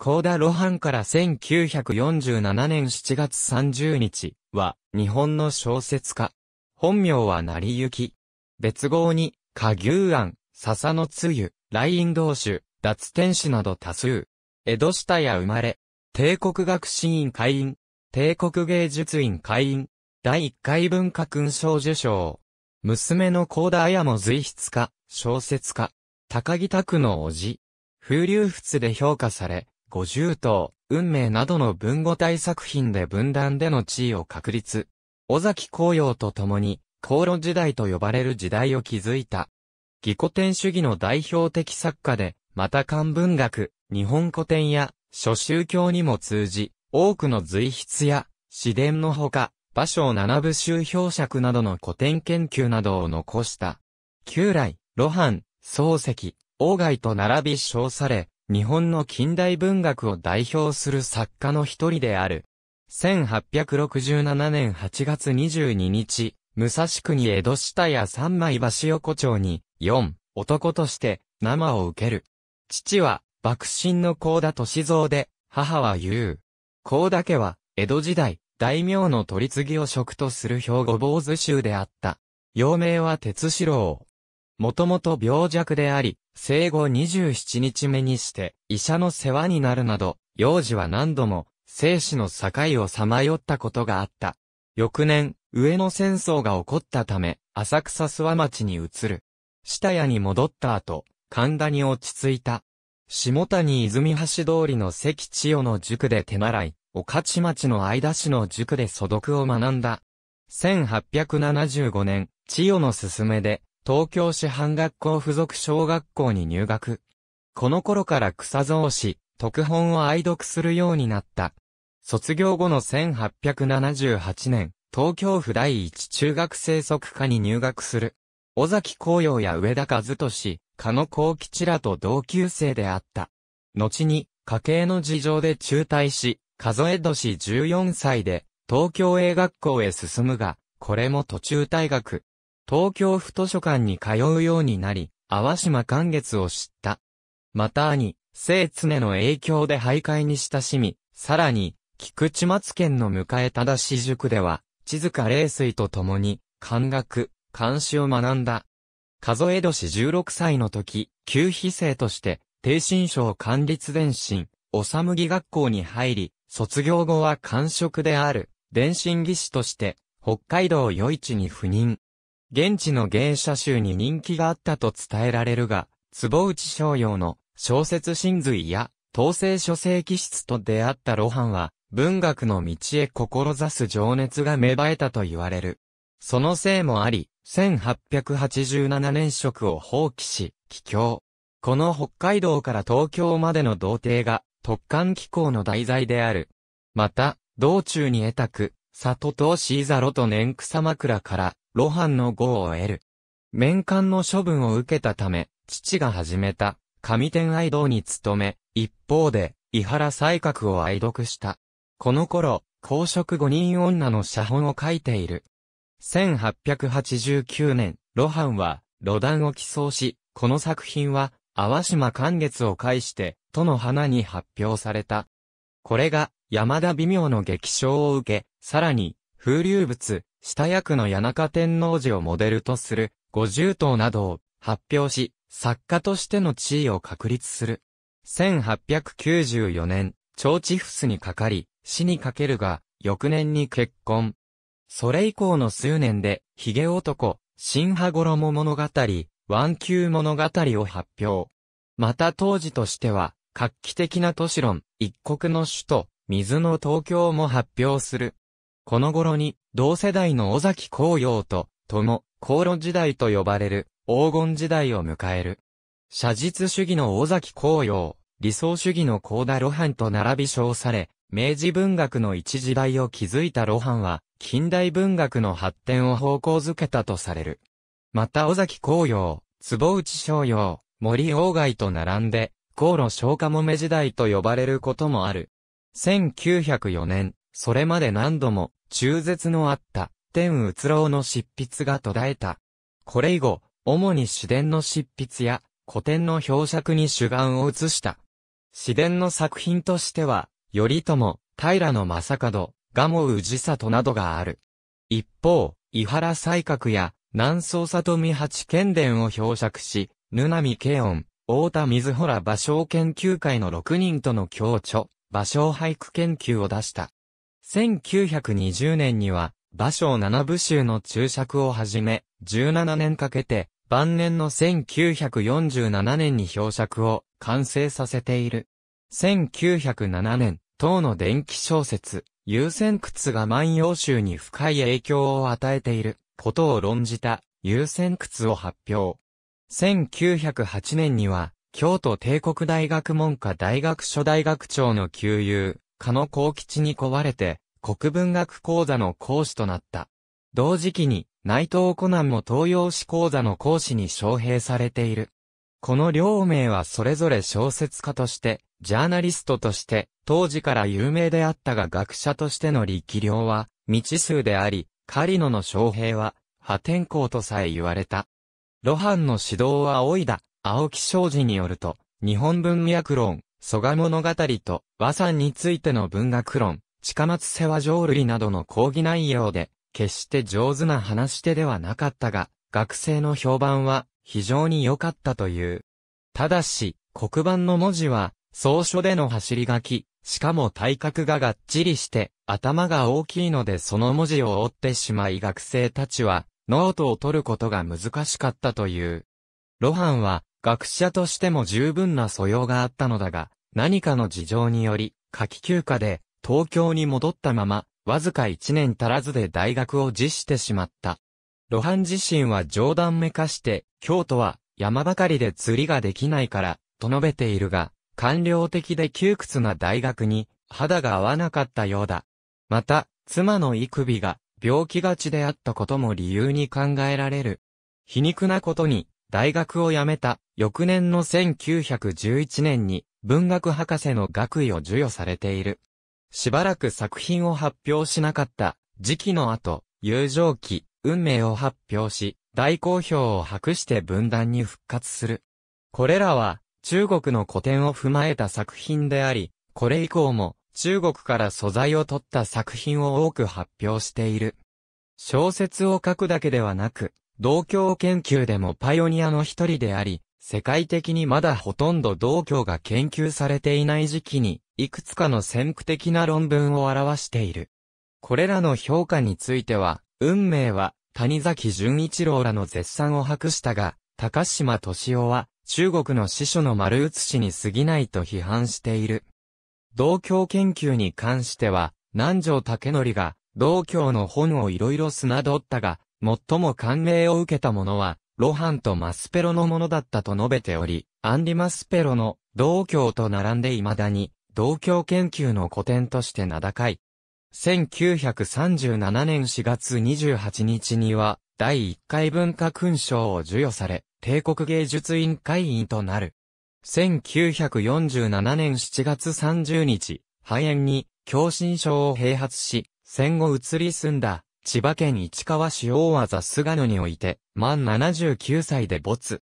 コーダ・ロハンから1947年7月30日は日本の小説家。本名は成幸。別号に、下牛庵、笹のつゆ、イン同士、脱天使など多数。江戸下や生まれ。帝国学士院会員。帝国芸術院会員。第1回文化勲章受賞。娘の高田綾も随筆家、小説家。高木拓の叔父。風流仏で評価され、五十頭、運命などの文語体作品で文壇での地位を確立。尾崎紅葉と共に、航路時代と呼ばれる時代を築いた。義古典主義の代表的作家で、また漢文学、日本古典や、諸宗教にも通じ、多くの随筆や、詩伝のほか、芭蕉七部集表尺などの古典研究などを残した。旧来、露伴、漱石、王外と並び称され、日本の近代文学を代表する作家の一人である。1867年8月22日、武蔵国江戸下や三枚橋横丁に、四、男として、生を受ける。父は、幕臣の甲田利三で、母は優。甲田家は、江戸時代、大名の取り次ぎを職とする兵庫坊主衆であった。幼名は鉄四郎。もともと病弱であり、生後27日目にして、医者の世話になるなど、幼児は何度も、生死の境をさまよったことがあった。翌年、上野戦争が起こったため、浅草諏訪町に移る。下屋に戻った後、神田に落ち着いた。下谷泉橋通りの関千代の塾で手習い、御地町の間市の塾で素読を学んだ。1875年、千代の勧めで、東京市販学校附属小学校に入学。この頃から草蔵師、特本を愛読するようになった。卒業後の1878年、東京府第一中学生則科に入学する。尾崎紅葉や上田和俊、加野幸吉らと同級生であった。後に、家計の事情で中退し、数え年14歳で、東京英学校へ進むが、これも途中退学。東京府図書館に通うようになり、淡島寛月を知った。また兄、聖常の影響で徘徊に親しみ、さらに、菊池松県の迎えただし塾では、地塚霊水と共に、漢学、漢詩を学んだ。数え年16歳の時、旧非生として、低心省管理伝心、おさむぎ学校に入り、卒業後は官職である、伝心技師として、北海道余市に赴任。現地の芸者衆に人気があったと伝えられるが、坪内逍遥の小説真髄や統制書気室と出会った露伴は、文学の道へ志す情熱が芽生えたと言われる。そのせいもあり、1887年職を放棄し、帰郷。この北海道から東京までの童貞が、特艦機構の題材である。また、道中に得たく、里とシーザロと年草枕から、露伴の号を得る。面官の処分を受けたため、父が始めた、上天愛道に勤め、一方で、伊原西閣を愛読した。この頃、公職五人女の写本を書いている。1889年、露伴は、露壇を寄贈し、この作品は、淡島寛月を介して、との花に発表された。これが、山田微妙の激賞を受け、さらに、風流物、下役の谷中天皇寺をモデルとする五十頭などを発表し、作家としての地位を確立する。1894年、長地伏にかかり、死にかけるが、翌年に結婚。それ以降の数年で、髭男、新羽衣物語、湾球物語を発表。また当時としては、画期的な都市論、一国の首都、水の東京も発表する。この頃に、同世代の尾崎紅葉と、とも、航路時代と呼ばれる、黄金時代を迎える。写実主義の尾崎紅葉、理想主義の高田露伴と並び称され、明治文学の一時代を築いた露伴は、近代文学の発展を方向づけたとされる。また尾崎紅葉、坪内逍遥、森鴎外と並んで、航路消化もめ時代と呼ばれることもある。1904年、それまで何度も、中絶のあった、天宇津郎の執筆が途絶えた。これ以後、主に詩伝の執筆や、古典の表尺に主眼を移した。詩伝の作品としては、頼朝、平の正門、蒲生氏里などがある。一方、伊原西閣や、南宋里見八賢伝を表尺し、ぬなみ慶音、大田水原芭蕉研究会の6人との共著、芭蕉俳句研究を出した。1920年には、馬章七部集の注釈をはじめ、17年かけて、晩年の1947年に表釈を完成させている。1907年、唐の電気小説、優先靴が万葉集に深い影響を与えていることを論じた優先靴を発表。1908年には、京都帝国大学文科大学所大学長の旧友、加野幸吉に壊れて、国文学講座の講師となった。同時期に、内藤コナンも東洋史講座の講師に招聘されている。この両名はそれぞれ小説家として、ジャーナリストとして、当時から有名であったが学者としての力量は、未知数であり、狩野の招聘は、破天荒とさえ言われた。露伴の指導は老いだ、青木商事によると、日本文脈論、蘇我物語と和算についての文学論、近松世話浄瑠璃などの講義内容で、決して上手な話し手ではなかったが、学生の評判は非常に良かったという。ただし、黒板の文字は、草書での走り書き、しかも体格ががっちりして、頭が大きいのでその文字を折ってしまい学生たちは、ノートを取ることが難しかったという。露伴は、学者としても十分な素養があったのだが、何かの事情により、夏季休暇で東京に戻ったまま、わずか一年足らずで大学を辞してしまった。露伴自身は冗談めかして、京都は山ばかりで釣りができないから、と述べているが、官僚的で窮屈な大学に肌が合わなかったようだ。また、妻の育美が病気がちであったことも理由に考えられる。皮肉なことに、大学を辞めた、翌年の1911年に、文学博士の学位を授与されている。しばらく作品を発表しなかった、時期の後、友情期、運命を発表し、大好評を博して文壇に復活する。これらは、中国の古典を踏まえた作品であり、これ以降も、中国から素材を取った作品を多く発表している。小説を書くだけではなく、道教研究でもパイオニアの一人であり、世界的にまだほとんど道教が研究されていない時期に、いくつかの先駆的な論文を表している。これらの評価については、運命は、谷崎潤一郎らの絶賛を博したが、高島敏夫は、中国の司書の丸写しに過ぎないと批判している。道教研究に関しては、南條武則が、道教の本をいろいろ砂取ったが、最も感銘を受けたものは、ロハンとマスペロのものだったと述べており、アンリ・マスペロの同教と並んで未だに、同教研究の古典として名高い。1937年4月28日には、第1回文化勲章を授与され、帝国芸術委員会員となる。1947年7月30日、肺炎に、狭心症を併発し、戦後移り住んだ千葉県市川市大和菅野において、満79歳で没。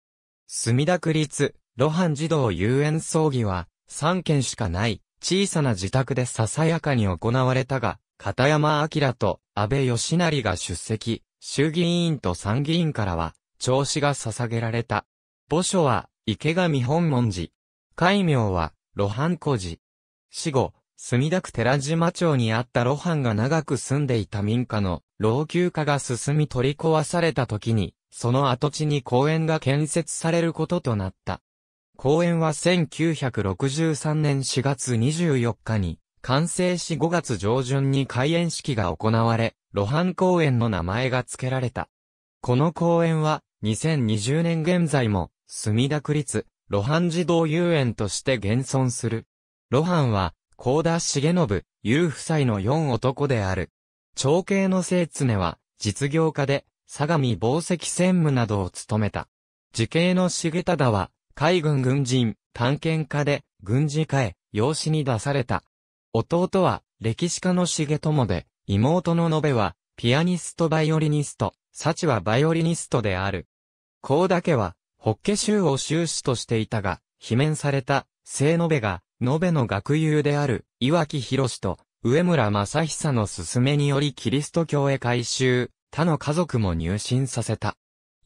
墨田区立、露伴児童遊園葬儀は、3件しかない、小さな自宅でささやかに行われたが、片山明と安倍義成が出席、衆議院と参議院からは、調子が捧げられた。墓所は、池上本門寺。戒名は、露伴古寺。死後、墨田区寺島町にあった露伴が長く住んでいた民家の老朽化が進み取り壊された時に、その跡地に公園が建設されることとなった。公園は1963年4月24日に、完成し5月上旬に開園式が行われ、露伴公園の名前が付けられた。この公園は、2020年現在も、墨田区立、露伴児童遊園として現存する。露伴は、高田重信、優夫妻の4男である。長兄の聖常は、実業家で、相模宝石専務などを務めた。時系の重忠は、海軍軍人、探検家で、軍事家へ、養子に出された。弟は、歴史家の重友で、妹の延は、ピアニストバイオリニスト、幸はバイオリニストである。甲田家は、法華宗を修士としていたが、罷免された、聖延が、延の学友である、岩木博士と、上村正久の勧めによりキリスト教へ改修、他の家族も入信させた。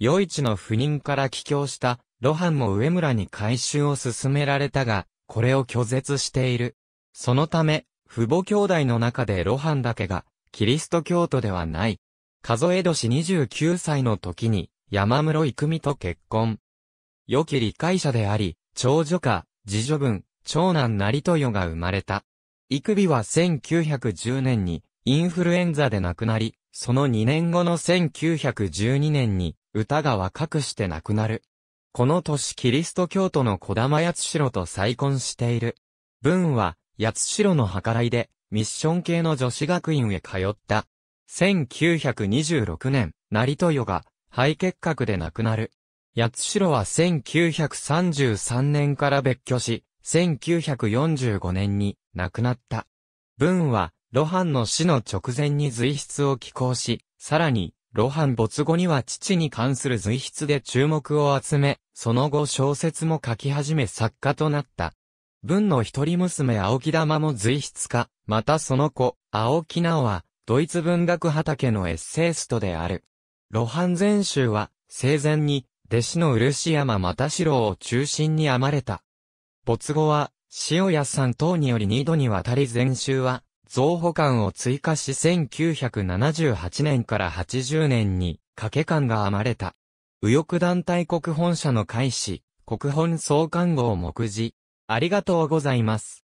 余一の不妊から帰郷した、露伴も上村に改修を勧められたが、これを拒絶している。そのため、父母兄弟の中で露伴だけが、キリスト教徒ではない。数え年29歳の時に、山室育美と結婚。良き理解者であり、長女か、次女分、長男成豊が生まれた。イクビは1910年にインフルエンザで亡くなり、その2年後の1912年に歌が若くして亡くなる。この年キリスト教徒の小玉八代と再婚している。文は八代の計らいでミッション系の女子学院へ通った。1926年、成豊が肺結核で亡くなる。八代は1933年から別居し、1945年に亡くなった。文は、露伴の死の直前に随筆を寄稿し、さらに、露伴没後には父に関する随筆で注目を集め、その後小説も書き始め作家となった。文の一人娘青木玉も随筆家、またその子、青木直は、ドイツ文学畑のエッセイストである。露伴全集は、生前に、弟子の漆山又四郎を中心に編まれた。没後は、塩屋さん等により2度にわたり前週は、増補完を追加し1978年から80年に、掛け館が編まれた。右翼団体国本社の開始、国本創刊号目次。ありがとうございます。